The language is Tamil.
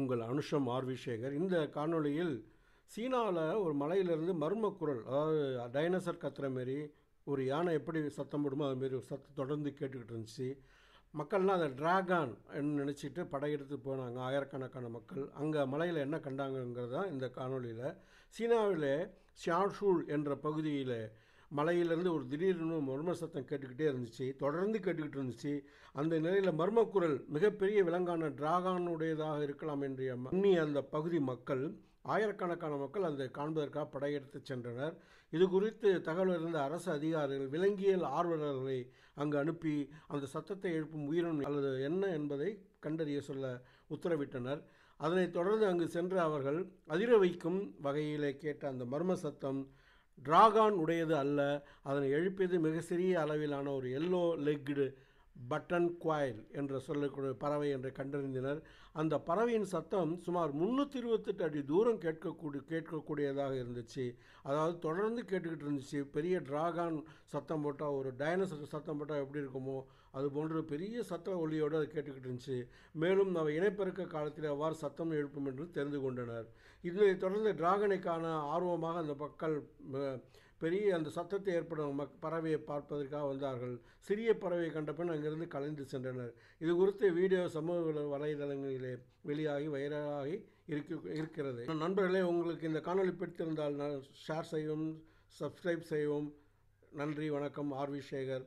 உங்கள் அனுஷம் ஆர்விசேகர் இந்த காணொளியில் சீனாவில் ஒரு மலையிலிருந்து மர்ம குரல் அதாவது டைனோசர் கத்துற மாரி ஒரு யானை எப்படி சத்தம் போடுமோ அதுமாரி ஒரு சத்தம் தொடர்ந்து கேட்டுக்கிட்டு இருந்துச்சு மக்கள்லாம் அதை டிராகான் நினச்சிட்டு படையெடுத்து போனாங்க ஆயிரக்கணக்கான மக்கள் அங்கே மலையில் என்ன கண்டாங்கங்கிறது தான் இந்த காணொலியில் சீனாவில் ஷியாஷூல் என்ற பகுதியில் மலையிலேருந்து ஒரு திடீர்னு மர்ம சத்தம் கேட்டுக்கிட்டே இருந்துச்சு தொடர்ந்து கேட்டுக்கிட்டு இருந்துச்சு அந்த நிலையில் மர்மக்குரல் மிகப்பெரிய விலங்கான டிராகானுடையதாக இருக்கலாம் என்று எண்ணி அந்த பகுதி மக்கள் ஆயிரக்கணக்கான மக்கள் அந்த காண்பதற்காக படையெடுத்து சென்றனர் இது குறித்து தகவல் இருந்த அரசு அதிகாரிகள் விலங்கியல் ஆர்வலர்களை அங்கு அனுப்பி அந்த சத்தத்தை எழுப்பும் உயிரினம் அல்லது என்ன என்பதை கண்டறிய சொல்ல உத்தரவிட்டனர் அதனைத் தொடர்ந்து அங்கு சென்ற அவர்கள் அதிர வைக்கும் வகையிலே கேட்ட அந்த மர்ம சத்தம் டிராகான் உடையது அல்ல அதனை எழுப்பியது மிக சிறிய அளவிலான ஒரு எல்லோ லெக்டு பட்டன் குவாயில் என்று சொல்லக்கூடிய பறவை என்று கண்டறிந்தனர் அந்த பறவையின் சத்தம் சுமார் முந்நூற்றி இருபத்தெட்டு அடி தூரம் கேட்கக்கூடிய கேட்கக்கூடியதாக இருந்துச்சு அதாவது தொடர்ந்து கேட்டுக்கிட்டு இருந்துச்சு பெரிய டிராகான் சத்தம் போட்டால் ஒரு டைனோசர் சத்தம் போட்டால் எப்படி இருக்குமோ அது போன்ற பெரிய சத்த ஒளியோடு அது கேட்டுக்கிட்டு இருந்துச்சு மேலும் அவை இணைப்பெருக்க காலத்தில் எவ்வாறு சத்தம் எழுப்பும் என்று தெரிந்து கொண்டனர் இதனை தொடர்ந்து டிராகனைக்கான ஆர்வமாக அந்த மக்கள் பெரிய அந்த சத்தத்தை ஏற்படும் மக் பறவையை பார்ப்பதற்காக வந்தார்கள் சிறிய பறவையை கண்டபின் அங்கிருந்து கலைந்து சென்றனர் இது குறித்து வீடியோ சமூக வலைதளங்களிலே வெளியாகி வைரலாகி இருக்கு இருக்கிறது நண்பர்களே உங்களுக்கு இந்த காணொலி பிடித்திருந்தால் ஷேர் செய்யவும் சப்ஸ்கிரைப் செய்யவும் நன்றி வணக்கம் ஆர்வி சேகர்